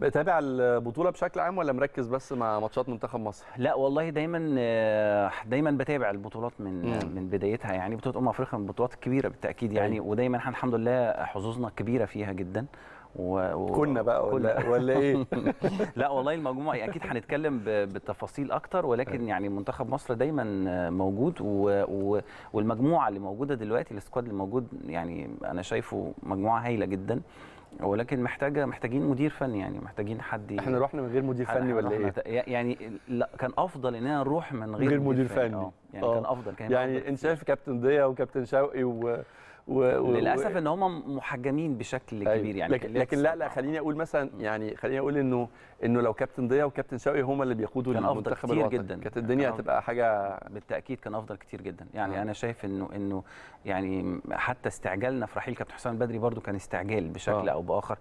بتابع البطوله بشكل عام ولا مركز بس مع ماتشات منتخب مصر لا والله دايما آه، دايما بتابع البطولات من مم. من بدايتها يعني بطوله امم افريقيا من البطولات الكبيره بالتاكيد يعني مم. أيوة. ودايما احنا الحمد لله حظوظنا كبيره فيها جدا و... و... كنا بقى ولا, ولا ايه لا والله المجموعه يعني اكيد هنتكلم ب... بالتفاصيل اكتر ولكن أيوة. يعني منتخب مصر دايما آه، موجود و... و... والمجموعه اللي موجوده دلوقتي السكواد اللي موجود يعني انا شايفه مجموعه هايله جدا ولكن محتاجه محتاجين مدير فني يعني محتاجين حد احنا رحنا من غير مدير فني ولا ايه؟ يعني لا كان افضل ان انا اروح من غير, غير مدير, مدير فني, فني. اه، يعني أوه. كان اه. افضل كان يعني انت شايف كابتن ضياء وكابتن شوقي و و... للاسف ان هم محجمين بشكل أيوة. كبير يعني لكن, لكن لا لا خليني اقول مثلا يعني خليني اقول انه انه لو كابتن ضياء وكابتن شوقي هم اللي بيقودوا المنتخب كتير جدا كانت الدنيا هتبقى حاجه بالتاكيد كان افضل كتير جدا يعني آه. انا شايف انه انه يعني حتى استعجالنا في رحيل كابتن حسام البدري برضه كان استعجال بشكل آه. او باخر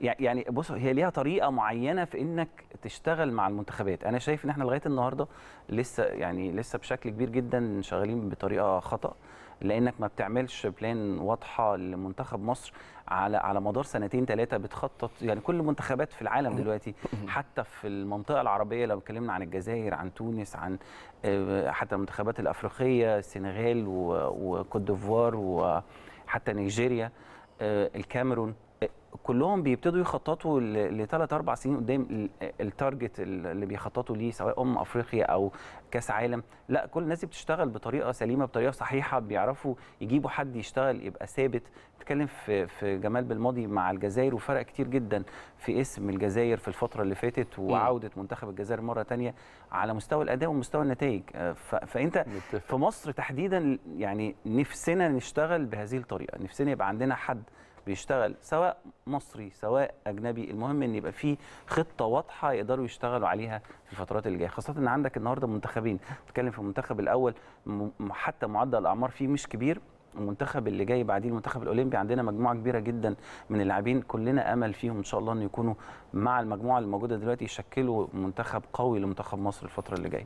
يعني بص هي ليها طريقه معينه في انك تشتغل مع المنتخبات انا شايف ان احنا لغايه النهارده لسه يعني لسه بشكل كبير جدا شغالين بطريقه خطا لانك ما بتعملش بلان واضحه لمنتخب مصر على على مدار سنتين ثلاثه بتخطط يعني كل المنتخبات في العالم دلوقتي حتى في المنطقه العربيه لو اتكلمنا عن الجزائر عن تونس عن آه، حتى المنتخبات الافريقيه السنغال وكوت ديفوار وحتى نيجيريا آه، الكاميرون كلهم بيبتدوا يخططوا لثلاث اربع سنين قدام التارجت اللي بيخططوا ليه سواء امم افريقيا او كاس عالم لا كل الناس دي بتشتغل بطريقه سليمه بطريقه صحيحه بيعرفوا يجيبوا حد يشتغل يبقى ثابت بتكلم في في جمال بالماضي مع الجزائر وفرق كتير جدا في اسم الجزائر في الفتره اللي فاتت وعوده منتخب الجزائر مره تانية على مستوى الاداء ومستوى النتائج آه، فانت في مصر تحديدا يعني نفسنا نشتغل بهذه الطريقه نفسنا يبقى عندنا حد بيشتغل سواء مصري سواء اجنبي المهم ان يبقى في خطه واضحه يقدروا يشتغلوا عليها في الفترات اللي جايه خاصه ان عندك النهارده منتخبين بتتكلم في المنتخب الاول حتى معدل الاعمار فيه مش كبير المنتخب اللي جاي بعديه المنتخب الاولمبي عندنا مجموعه كبيره جدا من اللاعبين كلنا امل فيهم ان شاء الله ان يكونوا مع المجموعه اللي موجوده دلوقتي يشكلوا منتخب قوي لمنتخب مصر الفتره اللي جايه